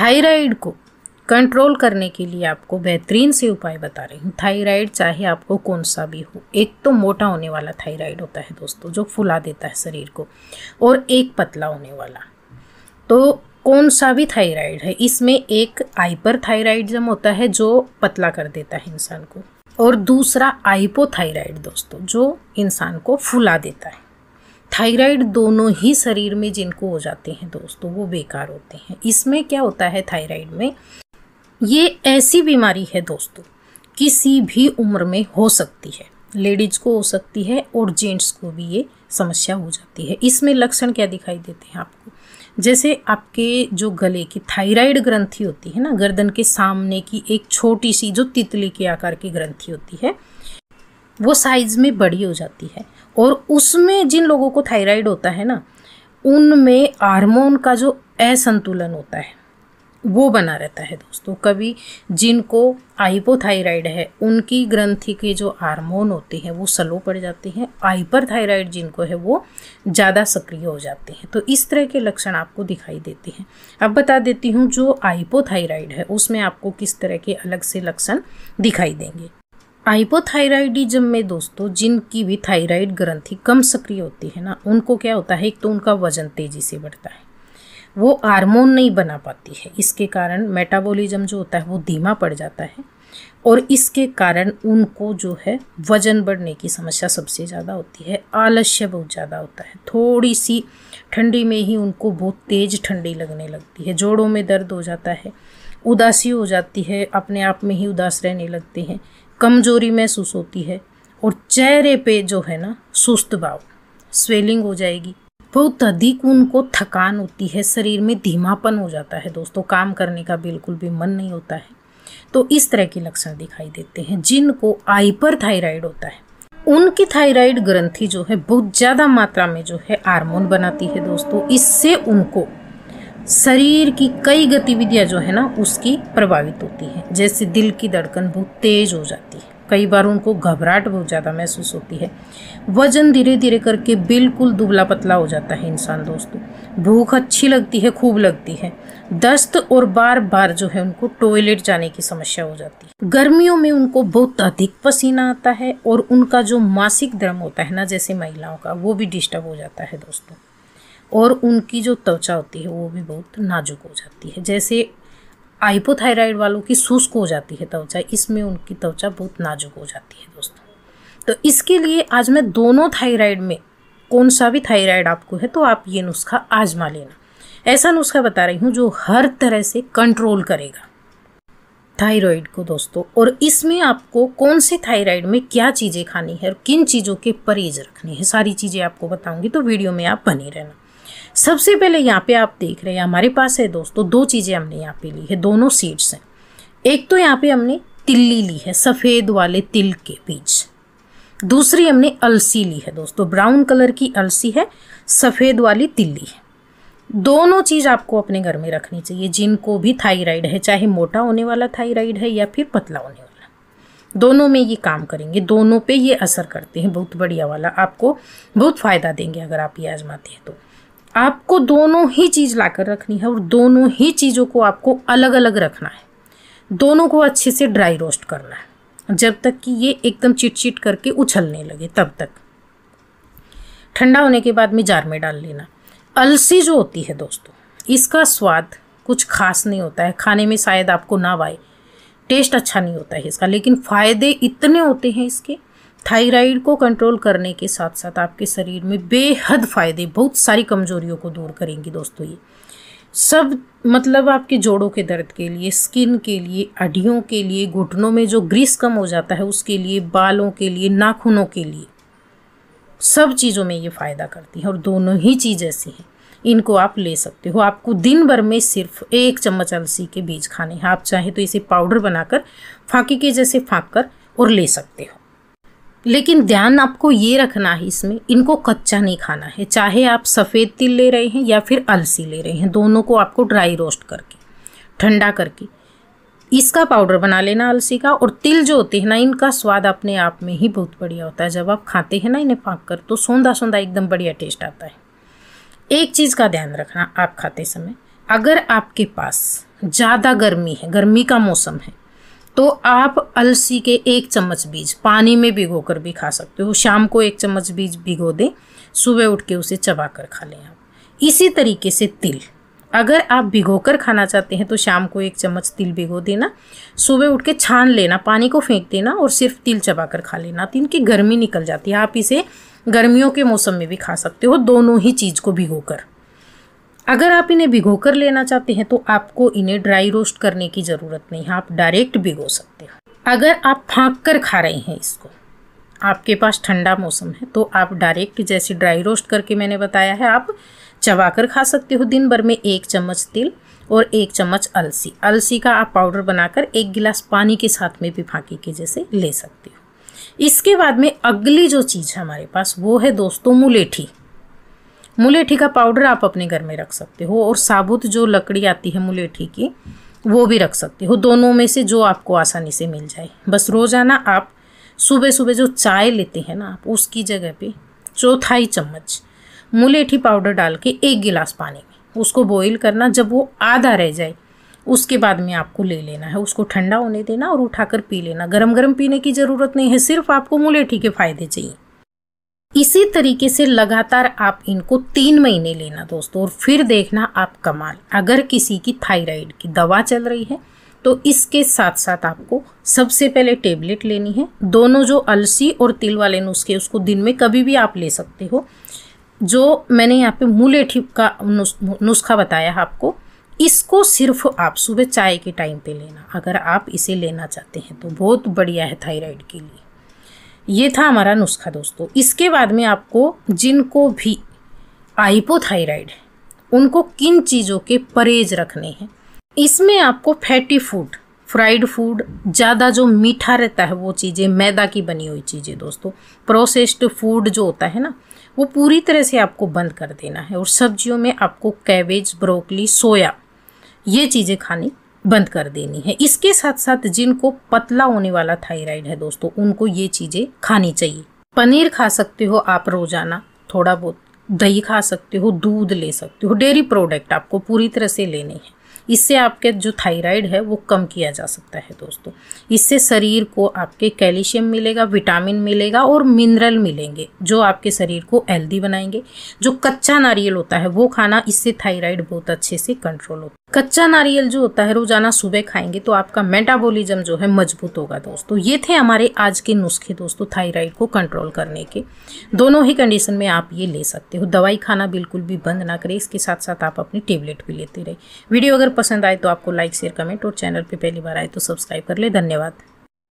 thyroid को control करने के लिए आपको बेहतरीन से उपाय बता रही हूँ थायराइड चाहे आपको कौन सा भी हो एक तो मोटा होने वाला थायराइड होता है दोस्तों जो फुला देता है शरीर को और एक पतला होने वाला तो कौन सा भी थायराइड है इसमें एक आइपर जम होता है जो पतला कर देता है इंसान को और दूसरा आइपोथायराइड दोस्तों जो इंसान को फुला देता है थायराइड दोनों ही शरीर में जिनको हो जाते हैं दोस्तों वो बेकार होते हैं इसमें क्या होता है थायराइड में ये ऐसी बीमारी है दोस्तों किसी भी उम्र में हो सकती है लेडीज को हो सकती है और जेंट्स को भी ये समस्या हो जाती है इसमें लक्षण क्या दिखाई देते हैं आपको जैसे आपके जो गले की थायराइड ग्रंथि होती है ना गर्दन के सामने की एक छोटी सी जो तितली के आकार की ग्रंथि होती है वो साइज में बड़ी हो जाती है और उसमें जिन लोगों को थायराइड होता है ना उनमें हार्मोन का जो असंतुलन होता है वो बना रहता है दोस्तों कभी जिनको आइपोथायराइड है उनकी ग्रंथि के जो हार्मोन होते हैं वो स्लो पड़ जाते हैं आइपर थायराइड जिनको है वो ज़्यादा सक्रिय हो जाते हैं तो इस तरह के लक्षण आपको दिखाई देते हैं अब बता देती हूँ जो आइपोथायराइड है उसमें आपको किस तरह के अलग से लक्षण दिखाई देंगे हाइपोथायराइडिज्म में दोस्तों जिनकी भी थायराइड ग्रंथि कम सक्रिय होती है ना उनको क्या होता है एक तो उनका वजन तेज़ी से बढ़ता है वो हार्मोन नहीं बना पाती है इसके कारण मेटाबॉलिज्म जो होता है वो धीमा पड़ जाता है और इसके कारण उनको जो है वजन बढ़ने की समस्या सबसे ज़्यादा होती है आलस्य बहुत ज़्यादा होता है थोड़ी सी ठंडी में ही उनको बहुत तेज़ ठंडी लगने लगती है जोड़ों में दर्द हो जाता है उदासी हो जाती है अपने आप में ही उदास रहने लगते हैं कमजोरी महसूस होती है और चेहरे पे जो है ना सुस्त भाव स्वेलिंग हो जाएगी बहुत अधिक उनको थकान होती है शरीर में धीमापन हो जाता है दोस्तों काम करने का बिल्कुल भी मन नहीं होता है तो इस तरह के लक्षण दिखाई देते हैं जिनको आइपर थाइराइड होता है उनकी थायराइड ग्रंथि जो है बहुत ज़्यादा मात्रा में जो है हार्मोन बनाती है दोस्तों इससे उनको शरीर की कई गतिविधियां जो है ना उसकी प्रभावित होती है जैसे दिल की धड़कन बहुत तेज हो जाती है कई बार उनको घबराहट बहुत ज़्यादा महसूस होती है वजन धीरे धीरे करके बिल्कुल दुबला पतला हो जाता है इंसान दोस्तों भूख अच्छी लगती है खूब लगती है दस्त और बार बार जो है उनको टॉयलेट जाने की समस्या हो जाती है गर्मियों में उनको बहुत अधिक पसीना आता है और उनका जो मासिक धर्म होता है ना जैसे महिलाओं का वो भी डिस्टर्ब हो जाता है दोस्तों और उनकी जो त्वचा होती है वो भी बहुत नाजुक हो जाती है जैसे आइपोथायराइड वालों की शुष्क हो जाती है त्वचा इसमें उनकी त्वचा बहुत नाजुक हो जाती है दोस्तों तो इसके लिए आज मैं दोनों थायराइड में कौन सा भी थायराइड आपको है तो आप ये नुस्खा आजमा लेना ऐसा नुस्खा बता रही हूँ जो हर तरह से कंट्रोल करेगा थायराइड को दोस्तों और इसमें आपको कौन से थायराइड में क्या चीज़ें खानी है और किन चीज़ों के परहेज रखने हैं सारी चीज़ें आपको बताऊंगी तो वीडियो में आप बने रहना सबसे पहले यहाँ पे आप देख रहे हैं हमारे पास है दोस्तों दो चीज़ें हमने यहाँ पे ली है दोनों सीड्स हैं एक तो यहाँ पे हमने तिल्ली ली है सफ़ेद वाले तिल के बीज दूसरी हमने अलसी ली है दोस्तों ब्राउन कलर की अलसी है सफ़ेद वाली तिल्ली है दोनों चीज़ आपको अपने घर में रखनी चाहिए जिनको भी थाइराइड है चाहे मोटा होने वाला थाइराइड है या फिर पतला होने वाला दोनों में ये काम करेंगे दोनों पे ये असर करते हैं बहुत बढ़िया वाला आपको बहुत फ़ायदा देंगे अगर आप ये आजमाते हैं तो आपको दोनों ही चीज़ लाकर रखनी है और दोनों ही चीज़ों को आपको अलग अलग रखना है दोनों को अच्छे से ड्राई रोस्ट करना है जब तक कि ये एकदम चिट चिट करके उछलने लगे तब तक ठंडा होने के बाद में जार में डाल लेना अलसी जो होती है दोस्तों इसका स्वाद कुछ खास नहीं होता है खाने में शायद आपको ना आए टेस्ट अच्छा नहीं होता है इसका लेकिन फ़ायदे इतने होते हैं इसके थायराइड को कंट्रोल करने के साथ साथ आपके शरीर में बेहद फ़ायदे बहुत सारी कमजोरियों को दूर करेंगी दोस्तों ये सब मतलब आपके जोड़ों के दर्द के लिए स्किन के लिए अड्डियों के लिए घुटनों में जो ग्रीस कम हो जाता है उसके लिए बालों के लिए नाखूनों के लिए सब चीज़ों में ये फ़ायदा करती है और दोनों ही चीज़ ऐसी हैं इनको आप ले सकते हो आपको दिन भर में सिर्फ एक चम्मच अलसी के बीज खाने हैं आप चाहे तो इसे पाउडर बनाकर फांकी के जैसे फाँक कर और ले सकते हो लेकिन ध्यान आपको ये रखना है इसमें इनको कच्चा नहीं खाना है चाहे आप सफ़ेद तिल ले रहे हैं या फिर अलसी ले रहे हैं दोनों को आपको ड्राई रोस्ट करके ठंडा करके इसका पाउडर बना लेना अलसी का और तिल जो होते हैं ना इनका स्वाद अपने आप में ही बहुत बढ़िया होता है जब आप खाते हैं ना इन्हें पाक कर तो सौंदा सौंधा एकदम बढ़िया टेस्ट आता है एक चीज़ का ध्यान रखना आप खाते समय अगर आपके पास ज़्यादा गर्मी है गर्मी का मौसम है तो आप अलसी के एक चम्मच बीज पानी में भिगो कर भी खा सकते हो शाम को एक चम्मच बीज भिगो दें सुबह उठ के उसे चबा कर खा लें आप इसी तरीके से तिल अगर आप भिगो कर खाना चाहते हैं तो शाम को एक चम्मच तिल भिगो देना सुबह उठ के छान लेना पानी को फेंक देना और सिर्फ तिल चबा कर खा लेना तो इनकी गर्मी निकल जाती है आप इसे गर्मियों के मौसम में भी खा सकते हो दोनों ही चीज़ को भिगो कर अगर आप इन्हें भिगो कर लेना चाहते हैं तो आपको इन्हें ड्राई रोस्ट करने की ज़रूरत नहीं है आप डायरेक्ट भिगो सकते हो अगर आप फाँक कर खा रहे हैं इसको आपके पास ठंडा मौसम है तो आप डायरेक्ट जैसे ड्राई रोस्ट करके मैंने बताया है आप चबा कर खा सकते हो दिन भर में एक चम्मच तिल और एक चम्मच अलसी अलसी का आप पाउडर बनाकर एक गिलास पानी के साथ में भी फाँकी के जैसे ले सकते हो इसके बाद में अगली जो चीज़ है हमारे पास वो है दोस्तों मुलेठी मुलेठी का पाउडर आप अपने घर में रख सकते हो और साबुत जो लकड़ी आती है मुलेठी की वो भी रख सकते हो दोनों में से जो आपको आसानी से मिल जाए बस रोज़ाना आप सुबह सुबह जो चाय लेते हैं ना आप उसकी जगह पे चौथाई चम्मच मुलेठी पाउडर डाल के एक गिलास पानी में उसको बॉईल करना जब वो आधा रह जाए उसके बाद में आपको ले लेना है उसको ठंडा होने देना और उठाकर पी लेना गरम गरम पीने की ज़रूरत नहीं है सिर्फ आपको मुलेठी के फ़ायदे चाहिए इसी तरीके से लगातार आप इनको तीन महीने लेना दोस्तों और फिर देखना आप कमाल अगर किसी की थायराइड की दवा चल रही है तो इसके साथ साथ आपको सबसे पहले टेबलेट लेनी है दोनों जो अलसी और तिल वाले नुस्खे उसको दिन में कभी भी आप ले सकते हो जो मैंने यहाँ पे मूलेठी का नुस्खा बताया आपको इसको सिर्फ आप सुबह चाय के टाइम पे लेना अगर आप इसे लेना चाहते हैं तो बहुत बढ़िया है थायराइड के लिए ये था हमारा नुस्खा दोस्तों इसके बाद में आपको जिनको भी आइपोथाइराइड है उनको किन चीज़ों के परहेज रखने हैं इसमें आपको फैटी फूड फ्राइड फूड ज़्यादा जो मीठा रहता है वो चीज़ें मैदा की बनी हुई चीज़ें दोस्तों प्रोसेस्ड फूड जो होता है ना वो पूरी तरह से आपको बंद कर देना है और सब्जियों में आपको कैबेज ब्रोकली सोया ये चीज़ें खानी बंद कर देनी है इसके साथ साथ जिनको पतला होने वाला थायराइड है दोस्तों उनको ये चीज़ें खानी चाहिए पनीर खा सकते हो आप रोजाना थोड़ा बहुत दही खा सकते हो दूध ले सकते हो डेयरी प्रोडक्ट आपको पूरी तरह से लेने हैं इससे आपके जो थायराइड है वो कम किया जा सकता है दोस्तों इससे शरीर को आपके कैल्शियम मिलेगा विटामिन मिलेगा और मिनरल मिलेंगे जो आपके शरीर को हेल्दी बनाएंगे जो कच्चा नारियल होता है वो खाना इससे थायराइड बहुत अच्छे से कंट्रोल होता है कच्चा नारियल जो होता है रोजाना सुबह खाएंगे तो आपका मेटाबॉलिज्म जो है मजबूत होगा दोस्तों ये थे हमारे आज के नुस्खे दोस्तों थायराइड को कंट्रोल करने के दोनों ही कंडीशन में आप ये ले सकते हो दवाई खाना बिल्कुल भी बंद ना करें इसके साथ साथ आप अपनी टेबलेट भी लेते रहे वीडियो अगर पसंद आए तो आपको लाइक शेयर कमेंट और चैनल पे पहली बार आए तो सब्सक्राइब कर ले धन्यवाद